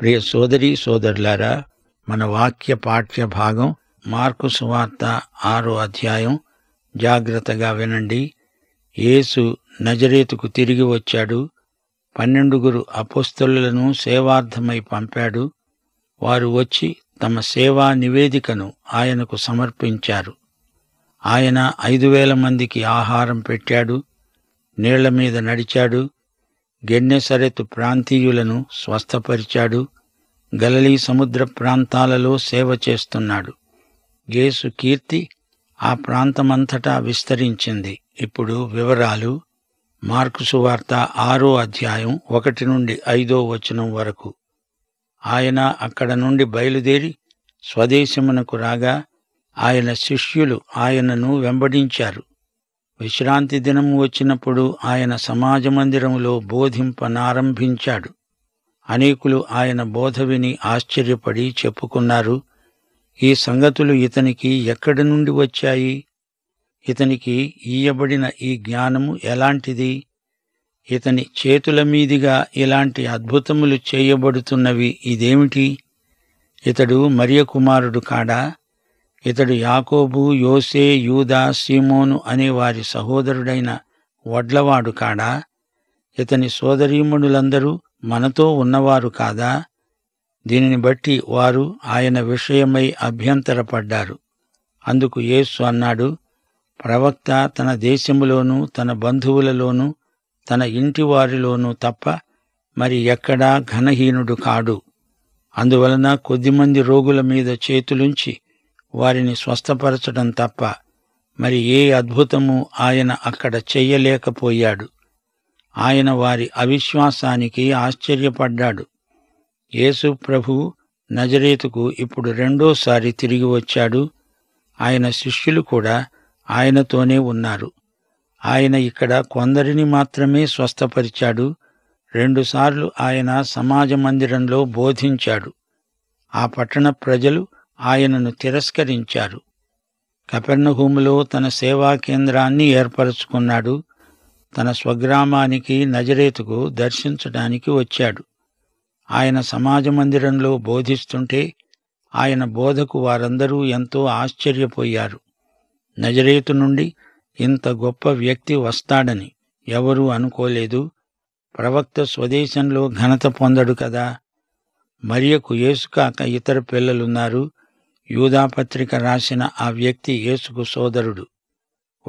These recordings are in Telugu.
ప్రియ సోదరి సోదరులారా మన వాక్య పాఠ్య భాగం మార్కు సువార్త ఆరో అధ్యాయం జాగ్రత్తగా వినండి యేసు నజరేతుకు తిరిగి వచ్చాడు పన్నెండుగురు అపోస్తలులను సేవార్థమై పంపాడు వారు వచ్చి తమ సేవా నివేదికను ఆయనకు సమర్పించారు ఆయన ఐదు వేల మందికి ఆహారం పెట్టాడు నీళ్ల మీద నడిచాడు గెన్నెసరెతు ప్రాంతీయులను స్వస్థపరిచాడు గలలీ సముద్ర ప్రాంతాలలో సేవ చేస్తున్నాడు యేసు కీర్తి ఆ ప్రాంతమంతటా విస్తరించింది ఇప్పుడు వివరాలు మార్కుసు వార్త ఆరో అధ్యాయం ఒకటి నుండి ఐదో వచనం వరకు ఆయన అక్కడ నుండి బయలుదేరి స్వదేశమునకు రాగా ఆయన శిష్యులు ఆయనను వెంబడించారు విశ్రాంతి దినం వచ్చినప్పుడు ఆయన సమాజ మందిరంలో బోధింపనారంభించాడు అనేకులు ఆయన బోధ విని ఆశ్చర్యపడి చెప్పుకున్నారు ఈ సంగతులు ఇతనికి ఎక్కడి నుండి వచ్చాయి ఇతనికి ఈయబడిన ఈ జ్ఞానము ఎలాంటిది ఇతని చేతుల మీదిగా ఇలాంటి అద్భుతములు చేయబడుతున్నవి ఇదేమిటి ఇతడు మరియ కుమారుడు కాడా ఇతడు యాకోబు యోసే యూదా సీమోను అనే వారి సహోదరుడైన వడ్లవాడు కాడా ఇతని సోదరీమణులందరూ మనతో ఉన్నవారు కాదా దీనిని బట్టి వారు ఆయన విషయమై అభ్యంతరపడ్డారు అందుకు యేసు అన్నాడు ప్రవక్త తన దేశములోనూ తన బంధువులలోనూ తన ఇంటివారిలోనూ తప్ప మరి ఎక్కడా ఘనహీనుడు కాడు అందువలన కొద్దిమంది రోగుల మీద చేతులుంచి వారిని స్వస్థపరచడం తప్ప మరి ఏ అద్భుతము ఆయన అక్కడ చెయ్యలేకపోయాడు ఆయన వారి అవిశ్వాసానికి ఆశ్చర్యపడ్డాడు యేసు ప్రభు నజరేతుకు ఇప్పుడు రెండోసారి తిరిగి వచ్చాడు ఆయన శిష్యులు కూడా ఆయనతోనే ఉన్నారు ఆయన ఇక్కడ కొందరిని మాత్రమే స్వస్థపరిచాడు రెండుసార్లు ఆయన సమాజ మందిరంలో బోధించాడు ఆ పట్టణ ప్రజలు ఆయనను తిరస్కరించారు కపెర్ణహూములో తన సేవా కేంద్రాన్ని ఏర్పరచుకున్నాడు తన స్వగ్రామానికి నజరేతుకు దర్శించడానికి వచ్చాడు ఆయన సమాజ మందిరంలో బోధిస్తుంటే ఆయన బోధకు వారందరూ ఎంతో ఆశ్చర్యపోయారు నజరేతు నుండి ఇంత గొప్ప వ్యక్తి వస్తాడని ఎవరూ అనుకోలేదు ప్రవక్త స్వదేశంలో ఘనత పొందడు కదా మరియకు యేసుకాక ఇతర పిల్లలున్నారు యూధాపత్రిక రాసిన ఆ వ్యక్తి యేసుకు సోదరుడు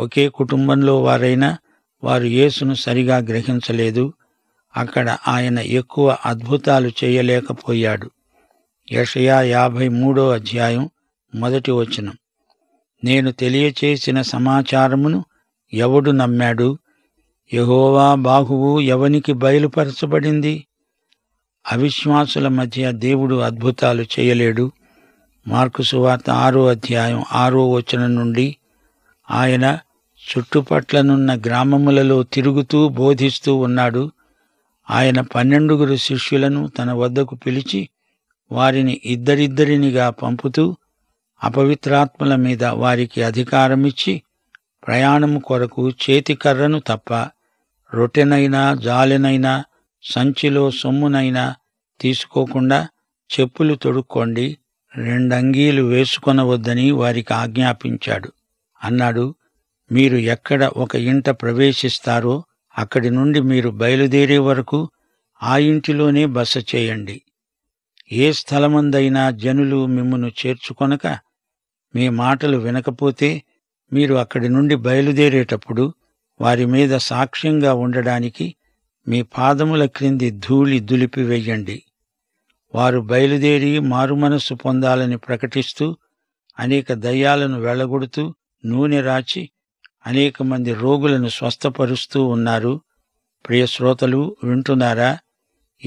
ఒకే కుటుంబంలో వారైనా వారు యేసును సరిగా గ్రహించలేదు అక్కడ ఆయన ఎక్కువ అద్భుతాలు చేయలేకపోయాడు యషయా యాభై మూడో అధ్యాయం మొదటి వచనం నేను తెలియచేసిన సమాచారమును ఎవడు నమ్మాడు యహోవా బాహువు ఎవనికి బయలుపరచబడింది అవిశ్వాసుల మధ్య దేవుడు అద్భుతాలు చేయలేడు మార్కు సువార్త ఆరో అధ్యాయం ఆరో వచనం నుండి ఆయన చుట్టుపట్లనున్న గ్రామములలో తిరుగుతూ బోధిస్తూ ఉన్నాడు ఆయన పన్నెండుగురు శిష్యులను తన వద్దకు పిలిచి వారిని ఇద్దరిద్దరినిగా పంపుతూ అపవిత్రాత్మల మీద వారికి అధికారమిచ్చి ప్రయాణము కొరకు చేతికర్రను తప్ప రొట్టెనైనా జాలెనైనా సంచిలో సొమ్మునైనా తీసుకోకుండా చెప్పులు తొడుక్కోండి రెండంగీలు వేసుకొనవద్దని వారికి ఆజ్ఞాపించాడు అన్నాడు మీరు ఎక్కడ ఒక ఇంట ప్రవేశిస్తారో అక్కడి నుండి మీరు బయలుదేరే వరకు ఆ ఇంటిలోనే బస చేయండి ఏ స్థలమందైనా జనులు మిమ్మను చేర్చుకొనక మీ మాటలు వినకపోతే మీరు అక్కడి నుండి బయలుదేరేటప్పుడు వారి మీద సాక్ష్యంగా ఉండడానికి మీ పాదముల క్రింది ధూళి దులిపివెయ్యండి వారు బయలుదేరి మారుమనస్సు పొందాలని ప్రకటిస్తూ అనేక దయ్యాలను వెళ్లగొడుతూ నూనె రాచి అనేక మంది రోగులను స్వస్థపరుస్తూ ఉన్నారు ప్రియశ్రోతలు వింటున్నారా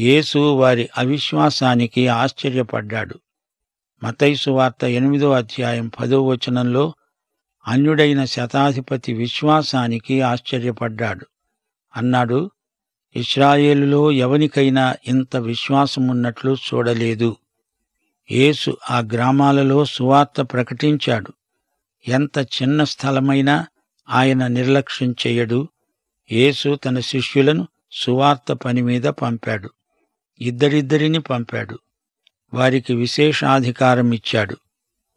యేసు వారి అవిశ్వాసానికి ఆశ్చర్యపడ్డాడు మతైసు వార్త ఎనిమిదో అధ్యాయం పదో వచనంలో అన్యుడైన శతాధిపతి విశ్వాసానికి ఆశ్చర్యపడ్డాడు అన్నాడు ఇస్రాయేలులో ఎవనికైనా ఇంత విశ్వాసమున్నట్లు చూడలేదు యేసు ఆ గ్రామాలలో సువార్త ప్రకటించాడు ఎంత చిన్న స్థలమైనా ఆయన నిర్లక్ష్యం చెయ్యడు యేసు తన శిష్యులను సువార్త పనిమీద పంపాడు ఇద్దరిద్దరిని పంపాడు వారికి విశేషాధికారం ఇచ్చాడు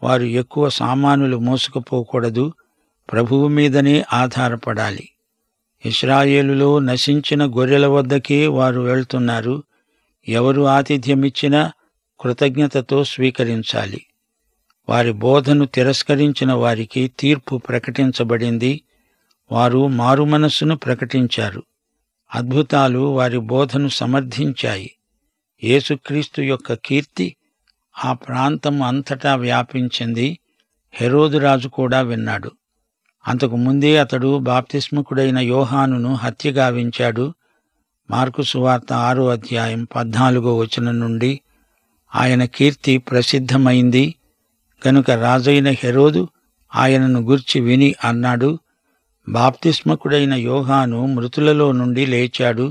వారు ఎక్కువ సామానులు మోసుకుపోకూడదు ప్రభువు మీదనే ఆధారపడాలి ఇస్రాయేలులో నశించిన గొర్రెల వద్దకే వారు వెళ్తున్నారు ఎవరు ఆతిథ్యమిచ్చినా కృతజ్ఞతతో స్వీకరించాలి వారి బోధను తిరస్కరించిన వారికి తీర్పు ప్రకటించబడింది వారు మారుమనస్సును ప్రకటించారు అద్భుతాలు వారి బోధను సమర్థించాయి యేసుక్రీస్తు యొక్క కీర్తి ఆ ప్రాంతం అంతటా వ్యాపించింది హెరోదురాజు కూడా విన్నాడు అంతకు ముందే అతడు బాప్తిస్ముకుడైన యోహానును హత్య గావించాడు మార్కు సువార్త ఆరో అధ్యాయం పద్నాలుగో వచనం నుండి ఆయన కీర్తి ప్రసిద్ధమైంది గనుక రాజైన హెరోదు ఆయనను గుర్చి విని అన్నాడు బాప్తిస్మకుడైన యోహాను మృతులలో నుండి లేచాడు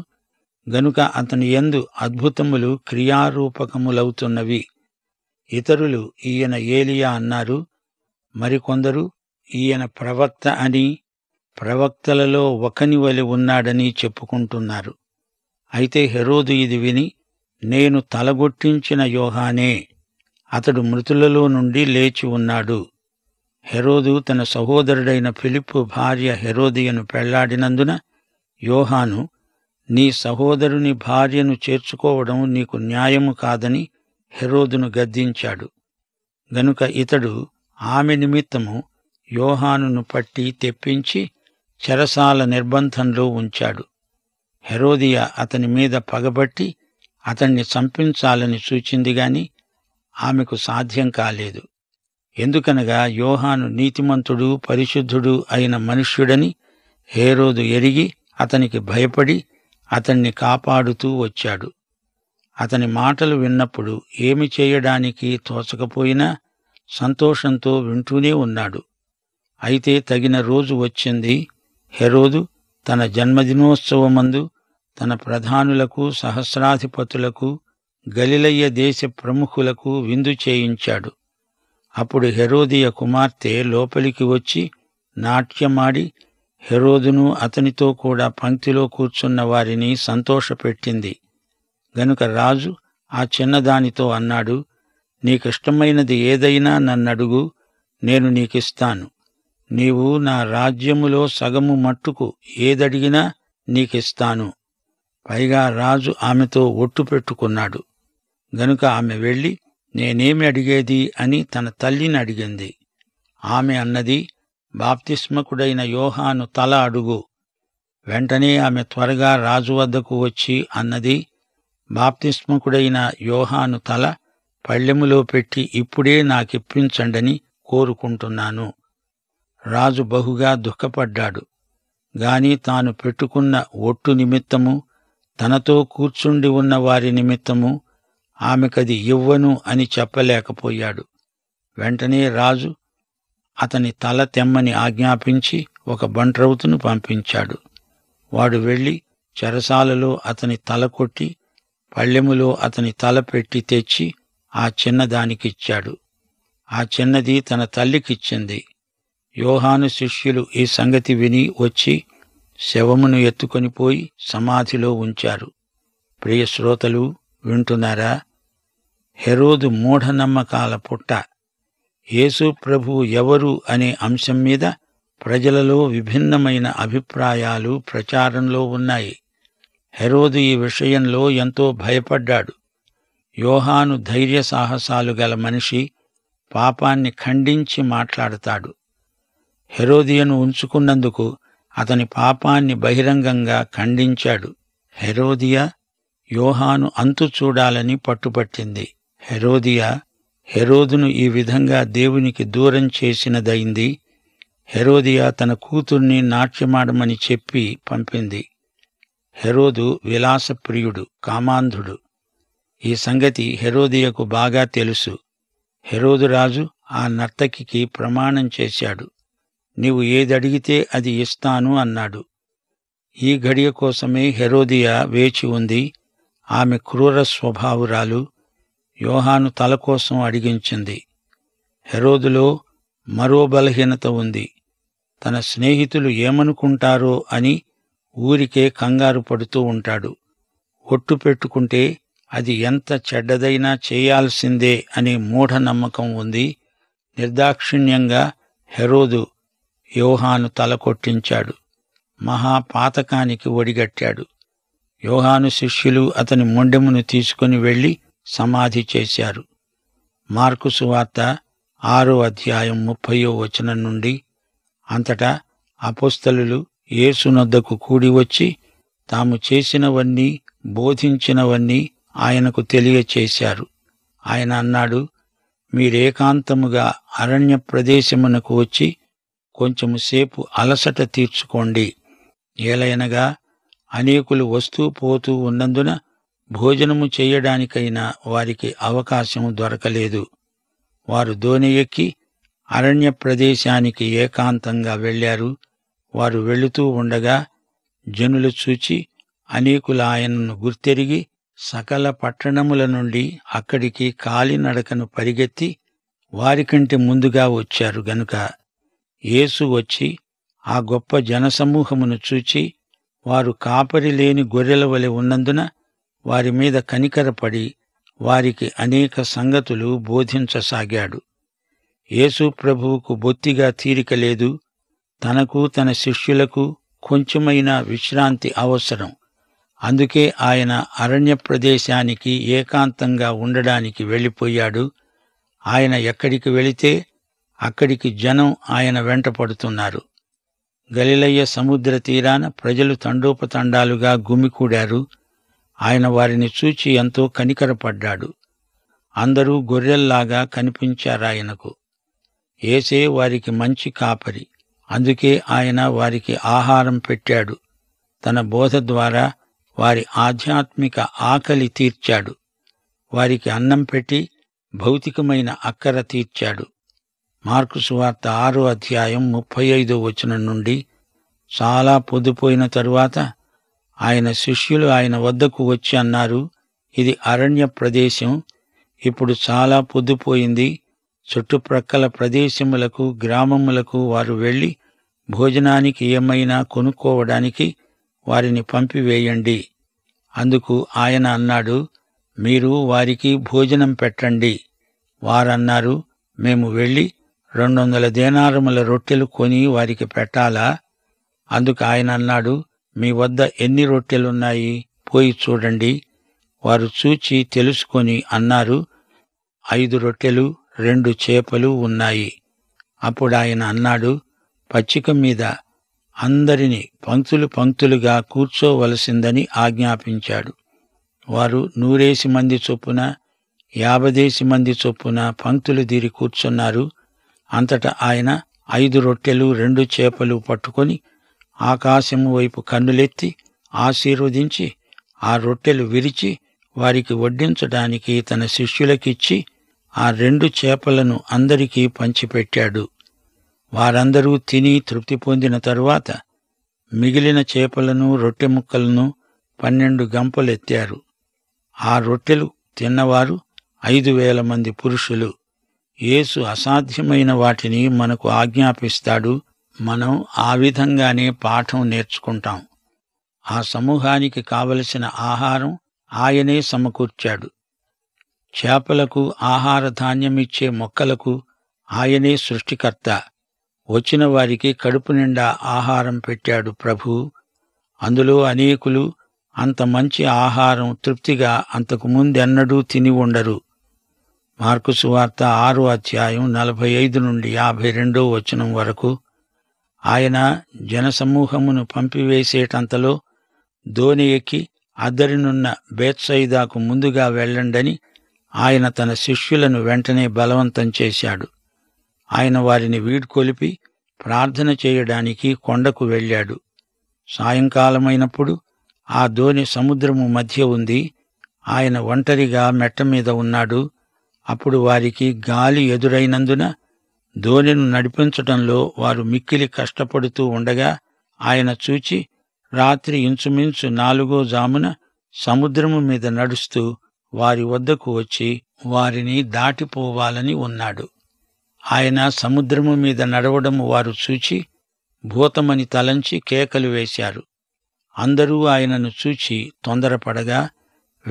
గనుక అతని ఎందు అద్భుతములు క్రియారూపకములవుతున్నవి ఇతరులు ఈయన ఏలియా అన్నారు మరికొందరు ఈయన ప్రవక్త అని ప్రవక్తలలో ఒకని వలి ఉన్నాడని చెప్పుకుంటున్నారు అయితే హెరోదు ఇది విని నేను తలగొట్టించిన యోహానే అతడు మృతులలో నుండి లేచి ఉన్నాడు హెరోదు తన సహోదరుడైన ఫిలిప్పు భార్య హెరోదియను పెళ్లాడినందున యోహాను నీ సహోదరుని భార్యను చేర్చుకోవడం నీకు న్యాయము కాదని హెరోదును గద్దించాడు గనుక ఇతడు ఆమె నిమిత్తము యోహానును పట్టి తెప్పించి చెరసాల నిర్బంధంలో ఉంచాడు హెరోదియ అతని మీద పగబట్టి అతణ్ణి చంపించాలని సూచింది ఆమెకు సాధ్యం కాలేదు ఎందుకనగా యోహాను నీతిమంతుడు పరిశుద్ధుడు అయిన మనుష్యుడని హేరోదు ఎరిగి అతనికి భయపడి అతణ్ణి కాపాడుతూ వచ్చాడు అతని మాటలు విన్నప్పుడు ఏమి చేయడానికి తోచకపోయినా సంతోషంతో వింటూనే ఉన్నాడు అయితే తగిన రోజు వచ్చింది హెరోదు తన జన్మదినోత్సవమందు తన ప్రధానులకు సహస్రాధిపతులకు గలిలయ్య దేశ ప్రముఖులకు విందు చేయించాడు అప్పుడు హెరోదియ కుమార్తె లోపలికి వచ్చి నాట్యమాడి హెరోదును అతనితో కూడా పంక్తిలో కూర్చున్న వారిని సంతోషపెట్టింది గనుక రాజు ఆ చిన్నదానితో అన్నాడు నీకిష్టమైనది ఏదైనా నన్నడుగు నేను నీకిస్తాను నీవు నా రాజ్యములో సగము మట్టుకు ఏదడిగినా నీకిస్తాను పైగా రాజు ఆమెతో ఒట్టు పెట్టుకున్నాడు గనుక ఆమె వెళ్ళి నేనేమి అడిగేది అని తన తల్లిని అడిగింది ఆమె అన్నది బాప్తిస్మకుడైన యోహాను తల అడుగు వెంటనే ఆమె త్వరగా రాజు వద్దకు వచ్చి అన్నది బాప్తిస్మకుడైన యోహాను తల పళ్ళెములో పెట్టి ఇప్పుడే నాకిప్పించండని కోరుకుంటున్నాను రాజు బహుగా దుఃఖపడ్డాడు గాని తాను పెట్టుకున్న ఒట్టు నిమిత్తము తనతో కూర్చుండి ఉన్న వారి నిమిత్తము ఆమెకది ఇవ్వను అని చెప్పలేకపోయాడు వెంటనే రాజు అతని తల తెమ్మని ఆజ్ఞాపించి ఒక బంట్రౌతును పంపించాడు వాడు వెళ్ళి చెరసాలలో అతని తల కొట్టి పళ్ళెములో అతని తల పెట్టి తెచ్చి ఆ చిన్నదానికిచ్చాడు ఆ చిన్నది తన తల్లికిచ్చింది యోహాను శిష్యులు ఈ సంగతి విని వచ్చి శవమును ఎత్తుకొని పోయి సమాధిలో ఉంచారు ప్రియ శ్రోతలు వింటున్నారా హెరోదు మూఢనమ్మకాల పుట్ట యేసు ప్రభు ఎవరు అనే అంశం మీద ప్రజలలో విభిన్నమైన అభిప్రాయాలు ప్రచారంలో ఉన్నాయి హెరోదు ఈ విషయంలో ఎంతో భయపడ్డాడు యోహాను ధైర్య సాహసాలు గల మనిషి పాపాన్ని ఖండించి మాట్లాడతాడు హెరోదియను ఉంచుకున్నందుకు అతని పాపాన్ని బహిరంగంగా ఖండించాడు హెరోదియా యోహాను అంతు చూడాలని పట్టుపట్టింది హెరోదియా హెరోదును ఈ విధంగా దేవునికి దూరం చేసినదైంది హెరోదియా తన కూతుర్ని నాట్యమాడమని చెప్పి పంపింది హెరోదు విలాసప్రియుడు కామాంధుడు ఈ సంగతి హెరోదియకు బాగా తెలుసు హెరోదురాజు ఆ నర్తకికి ప్రమాణం చేశాడు నీవు ఏది అడిగితే అది ఇస్తాను అన్నాడు ఈ గడియ కోసమే హెరోదియా వేచి ఉంది ఆమె క్రూర స్వభావురాలు యోహాను తల కోసం అడిగించింది హెరోదులో మరో బలహీనత ఉంది తన స్నేహితులు ఏమనుకుంటారో అని ఊరికే కంగారు పడుతూ ఉంటాడు ఒట్టు పెట్టుకుంటే అది ఎంత చెడ్డదైనా చేయాల్సిందే అనే మూఢనమ్మకం ఉంది నిర్దాక్షిణ్యంగా హెరోదు యోహాను తలకొట్టించాడు మహాపాతకానికి ఒడిగట్టాడు యోహాను శిష్యులు అతని మొండెమును తీసుకుని వెళ్లి సమాధి చేశారు మార్కుసు వార్త ఆరో అధ్యాయం ముప్పయో వచనం నుండి అంతటా అపుస్తలు ఏసునొద్దకు కూడి వచ్చి తాము చేసినవన్నీ బోధించినవన్నీ ఆయనకు తెలియచేశారు ఆయన అన్నాడు మీరేకాంతముగా అరణ్య ప్రదేశమునకు వచ్చి కొంచెం సేపు అలసట తీర్చుకోండి ఏలైనగా అనేకులు వస్తూ పోతూ ఉన్నందున భోజనము చేయడానికైనా వారికి అవకాశం దొరకలేదు వారు దోని ఎక్కి అరణ్య ప్రదేశానికి ఏకాంతంగా వెళ్లారు వారు వెళుతూ ఉండగా జనులు చూచి అనేకులు ఆయనను గుర్తెరిగి సకల పట్టణముల నుండి అక్కడికి కాలినడకను పరిగెత్తి వారికంటే ముందుగా వచ్చారు గనుక యేసు వచ్చి ఆ గొప్ప జనసమూహమును చూచి వారు కాపరి లేని గొర్రెల వలె ఉన్నందున వారి మీద కనికరపడి వారికి అనేక సంగతులు బోధించసాగాడు యేసు ప్రభువుకు బొత్తిగా తీరిక లేదు తనకు తన శిష్యులకు కొంచెమైన విశ్రాంతి అవసరం అందుకే ఆయన అరణ్య ప్రదేశానికి ఏకాంతంగా ఉండడానికి వెళ్ళిపోయాడు ఆయన ఎక్కడికి వెళితే అక్కడికి జనం ఆయన వెంట పడుతున్నారు గలిలయ్య సముద్ర తీరాన ప్రజలు తండోపతండాలుగా గుమికూడారు ఆయన వారిని చూచి ఎంతో కనికరపడ్డాడు అందరూ గొర్రెల్లాగా కనిపించారాయనకు ఏసే వారికి మంచి కాపరి అందుకే ఆయన వారికి ఆహారం పెట్టాడు తన బోధ ద్వారా వారి ఆధ్యాత్మిక ఆకలి తీర్చాడు వారికి అన్నం పెట్టి భౌతికమైన అక్కర తీర్చాడు మార్కు సువార్త ఆరో అధ్యాయం ముప్పై ఐదో వచనం నుండి చాలా పొద్దుపోయిన తరువాత ఆయన శిష్యులు ఆయన వద్దకు వచ్చి అన్నారు ఇది అరణ్య ప్రదేశం ఇప్పుడు చాలా పొద్దుపోయింది చుట్టుప్రక్కల ప్రదేశములకు గ్రామములకు వారు వెళ్ళి భోజనానికి ఏమైనా కొనుక్కోవడానికి వారిని పంపివేయండి అందుకు ఆయన అన్నాడు మీరు వారికి భోజనం పెట్టండి వారన్నారు మేము వెళ్ళి రెండు వందల దేనారముల రొట్టెలు కొని వారికి పెట్టాలా అందుకు ఆయన అన్నాడు మీ వద్ద ఎన్ని రొట్టెలున్నాయి పోయి చూడండి వారు చూచి తెలుసుకొని అన్నారు ఐదు రొట్టెలు రెండు చేపలు ఉన్నాయి అప్పుడు ఆయన అన్నాడు పచ్చిక మీద అందరిని పంక్తులు పంక్తులుగా కూర్చోవలసిందని ఆజ్ఞాపించాడు వారు నూరేసి మంది చొప్పున యాభదేసి మంది చొప్పున పంక్తులు దీరి కూర్చున్నారు అంతటా ఆయన ఐదు రొట్టెలు రెండు చేపలు పట్టుకొని ఆకాశం వైపు కన్నులెత్తి ఆశీర్వదించి ఆ రొట్టెలు విరిచి వారికి వడ్డించడానికి తన శిష్యులకిచ్చి ఆ రెండు చేపలను అందరికీ పంచిపెట్టాడు వారందరూ తిని తృప్తి పొందిన తరువాత మిగిలిన చేపలను రొట్టె ముక్కలను పన్నెండు గంపలెత్తారు ఆ రొట్టెలు తిన్నవారు ఐదు వేల మంది పురుషులు యేసు అసాధ్యమైన వాటిని మనకు ఆజ్ఞాపిస్తాడు మనం ఆ విధంగానే పాఠం నేర్చుకుంటాం ఆ సమూహానికి కావలసిన ఆహారం ఆయనే సమకూర్చాడు చేపలకు ఆహార ధాన్యమిచ్చే మొక్కలకు ఆయనే సృష్టికర్త వచ్చిన వారికి కడుపు నిండా ఆహారం పెట్టాడు ప్రభు అందులో అనేకులు అంత మంచి ఆహారం తృప్తిగా అంతకు తిని ఉండరు మార్కుసు వార్త ఆరు అధ్యాయం నలభై ఐదు నుండి యాభై రెండో వచనం వరకు ఆయన జనసమూహమును పంపివేసేటంతలో ధోని ఎక్కి అద్దరినున్న బేత్సయిదాకు ముందుగా వెళ్ళండని ఆయన తన శిష్యులను వెంటనే బలవంతం చేశాడు ఆయన వారిని వీడ్కొలిపి ప్రార్థన చేయడానికి కొండకు వెళ్ళాడు సాయంకాలమైనప్పుడు ఆ ధోని సముద్రము మధ్య ఉంది ఆయన ఒంటరిగా మెట్ట మీద ఉన్నాడు అప్పుడు వారికి గాలి ఎదురైనందున ధోనిను నడిపించటంలో వారు మిక్కిలి కష్టపడుతూ ఉండగా ఆయన చూచి రాత్రి ఇంచుమించు నాలుగో జామున సముద్రము మీద నడుస్తూ వారి వద్దకు వచ్చి వారిని దాటిపోవాలని ఉన్నాడు ఆయన సముద్రము మీద నడవడం వారు చూచి భూతమని తలంచి కేకలు వేశారు అందరూ ఆయనను చూచి తొందరపడగా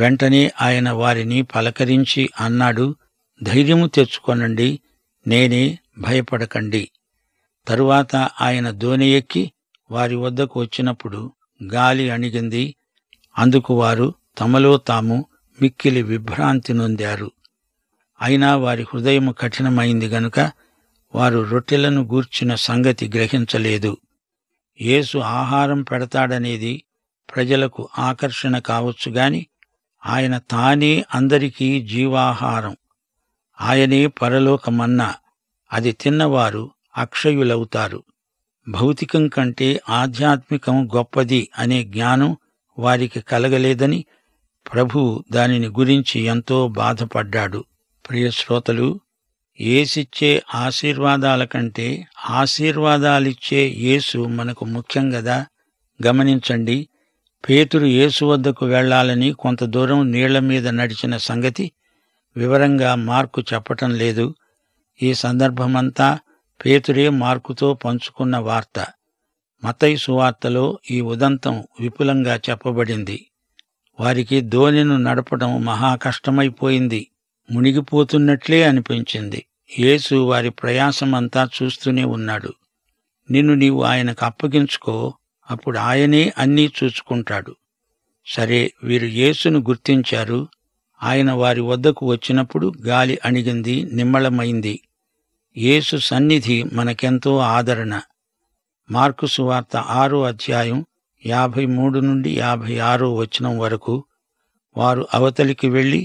వెంటనే ఆయన వారిని పలకరించి అన్నాడు ధైర్యము తెచ్చుకొనండి నేనే భయపడకండి తరువాత ఆయన దోని ఎక్కి వారి వద్దకు వచ్చినప్పుడు గాలి అణిగింది అందుకు వారు తమలో తాము మిక్కిలి విభ్రాంతి నొందారు అయినా వారి హృదయం కఠినమైంది గనుక వారు రొట్టెలను గూర్చిన సంగతి గ్రహించలేదు యేసు ఆహారం పెడతాడనేది ప్రజలకు ఆకర్షణ కావచ్చు ఆయన తానే అందరికీ జీవాహారం ఆయనే పరలోకమన్న అది తిన్నవారు అక్షయులవుతారు భౌతికం కంటే ఆధ్యాత్మికం గొప్పది అనే జ్ఞానం వారికి కలగలేదని ప్రభు దానిని గురించి ఎంతో బాధపడ్డాడు ప్రియశ్రోతలు ఏసిచ్చే ఆశీర్వాదాల కంటే ఆశీర్వాదాలిచ్చే యేసు మనకు ముఖ్యం గదా గమనించండి పేతురు యేసు వద్దకు వెళ్లాలని కొంత దూరం నీళ్ల మీద నడిచిన సంగతి వివరంగా మార్కు చెప్పటం లేదు ఈ సందర్భమంతా పేతురే మార్కుతో పంచుకున్న వార్త మతై సువార్తలో ఈ ఉదంతం విపులంగా చెప్పబడింది వారికి ధోనిను నడపడం మహా కష్టమైపోయింది మునిగిపోతున్నట్లే అనిపించింది యేసు వారి ప్రయాసమంతా చూస్తూనే ఉన్నాడు నిన్ను నీవు ఆయనకు అప్పగించుకో అప్పుడు ఆయనే అన్నీ చూసుకుంటాడు సరే వీరు యేసును గుర్తించారు ఆయన వారి వద్దకు వచ్చినప్పుడు గాలి అణిగింది నిమ్మళమైంది యేసు సన్నిధి మనకెంతో ఆదరణ మార్కుసు వార్త ఆరో అధ్యాయం యాభై మూడు నుండి యాభై ఆరో వచనం వరకు వారు అవతలికి వెళ్ళి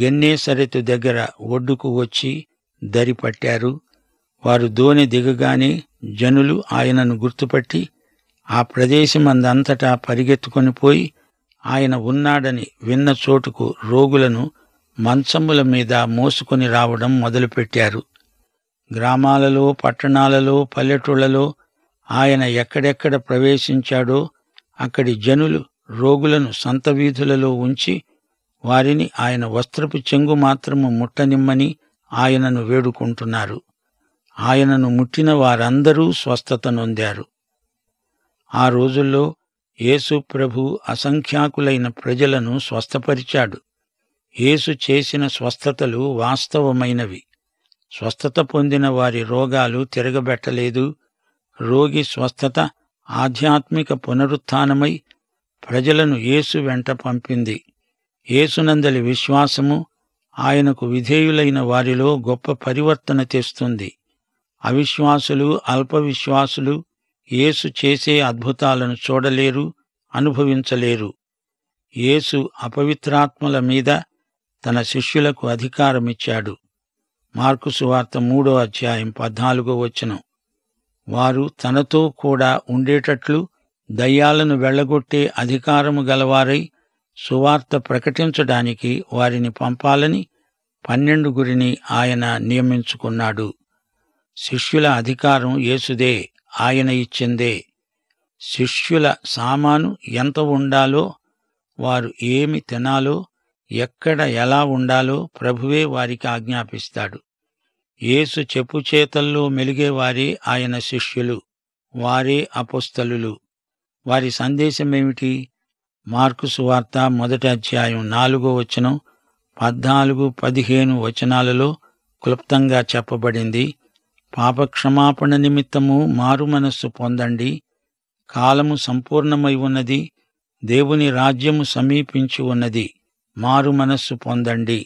గెన్నేసరెతు దగ్గర ఒడ్డుకు వచ్చి దరిపట్టారు వారు దోణి దిగగానే జనులు ఆయనను గుర్తుపట్టి ఆ ప్రదేశమందంతటా పరిగెత్తుకొని పోయి ఆయన ఉన్నాడని విన్న చోటుకు రోగులను మంచముల మీద మోసుకొని రావడం మొదలుపెట్టారు గ్రామాలలో పట్టణాలలో పల్లెటూళ్లలో ఆయన ఎక్కడెక్కడ ప్రవేశించాడో అక్కడి జనులు రోగులను సంత వీధులలో ఉంచి వారిని ఆయన వస్త్రపు చెంగు మాత్రము ముట్టనిమ్మని ఆయనను వేడుకుంటున్నారు ఆయనను ముట్టిన వారందరూ స్వస్థత నొందారు ఆ రోజుల్లో యేసు ప్రభు అసంఖ్యాకులైన ప్రజలను స్వస్థపరిచాడు యేసు చేసిన స్వస్థతలు వాస్తవమైనవి స్వస్థత పొందిన వారి రోగాలు తిరగబెట్టలేదు రోగి స్వస్థత ఆధ్యాత్మిక పునరుత్నమై ప్రజలను యేసు వెంట పంపింది యేసునందలి విశ్వాసము ఆయనకు విధేయులైన వారిలో గొప్ప పరివర్తన తెస్తుంది అవిశ్వాసులు అల్పవిశ్వాసులు యేసు చేసే అద్భుతాలను చూడలేరు అనుభవించలేరు యేసు అపవిత్రాత్మల మీద తన శిష్యులకు అధికారమిచ్చాడు మార్కు సువార్త మూడో అధ్యాయం పద్నాలుగో వచనం వారు తనతో కూడా ఉండేటట్లు దయ్యాలను వెళ్లగొట్టే అధికారము గలవారై సువార్త ప్రకటించడానికి వారిని పంపాలని పన్నెండుగురిని ఆయన నియమించుకున్నాడు శిష్యుల అధికారం యేసుదే ఆయన ఇచ్చిందే శిష్యుల సామాను ఎంత ఉండాలో వారు ఏమి తినాలో ఎక్కడ ఎలా ఉండాలో ప్రభువే వారికి ఆజ్ఞాపిస్తాడు యేసు చెప్పుచేతల్లో మెలిగేవారే ఆయన శిష్యులు వారే అపుస్తలు వారి సందేశమేమిటి మార్కుసు వార్త మొదటి అధ్యాయం నాలుగో వచనం పద్నాలుగు పదిహేను వచనాలలో క్లుప్తంగా చెప్పబడింది పాపక్షమాపణ నిమిత్తము మారు మనస్సు పొందండి కాలము సంపూర్ణమై ఉన్నది దేవుని రాజ్యము సమీపించి ఉన్నది మారు మనస్సు పొందండి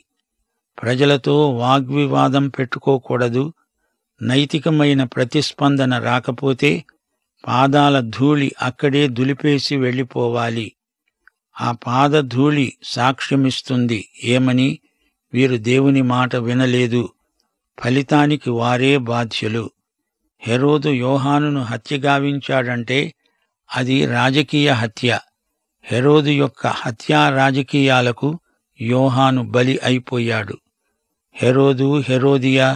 ప్రజలతో వాగ్వివాదం పెట్టుకోకూడదు నైతికమైన ప్రతిస్పందన రాకపోతే పాదాల ధూళి అక్కడే దులిపేసి వెళ్ళిపోవాలి ఆ పాదధూళి సాక్ష్యమిస్తుంది ఏమని వీరు దేవుని మాట వినలేదు ఫలితానికి వారే బాధ్యులు హెరోదు యోహానును హత్యగావించాడంటే అది రాజకీయ హత్య హెరోదు యొక్క హత్యా రాజకీయాలకు యోహాను బలి అయిపోయాడు హెరోదు హెరోదియా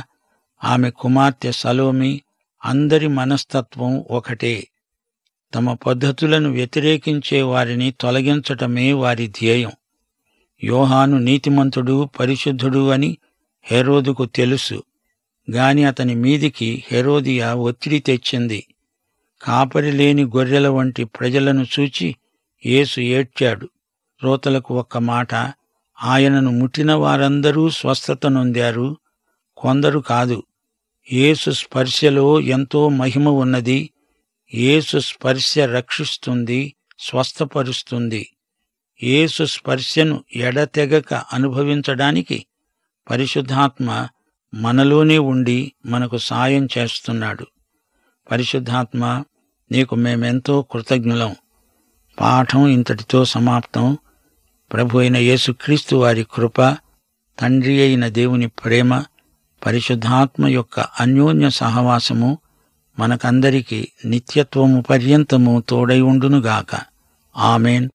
ఆమె కుమార్తె సలోమి అందరి మనస్తత్వం ఒకటే తమ పద్ధతులను వ్యతిరేకించే వారిని తొలగించటమే వారి ధ్యేయం యోహాను నీతిమంతుడు పరిశుద్ధుడు అని హెరోదుకు తెలుసు గాని అతని మీదికి హెరోదియా ఒత్తిడి తెచ్చింది కాపరిలేని గొర్రెల వంటి ప్రజలను చూచి యేసు ఏడ్చాడు రోతలకు ఒక్క మాట ఆయనను ముట్టిన వారందరూ స్వస్థత నొందారు కొందరు కాదు ఏసు స్పర్శలో ఎంతో మహిమ ఉన్నది ఏసు స్పర్శ రక్షిస్తుంది స్వస్థపరుస్తుంది ఏసు స్పర్శను ఎడతెగక అనుభవించడానికి పరిశుద్ధాత్మ మనలోనే ఉండి మనకు సాయం చేస్తున్నాడు పరిశుద్ధాత్మ నీకు మేమెంతో కృతజ్ఞులం పాఠం ఇంతటితో సమాప్తం ప్రభు అయిన యేసుక్రీస్తు వారి కృప తండ్రి అయిన దేవుని ప్రేమ పరిశుద్ధాత్మ యొక్క అన్యోన్య సహవాసము మనకందరికీ నిత్యత్వము పర్యంతము తోడై ఉండునుగాక ఆమెన్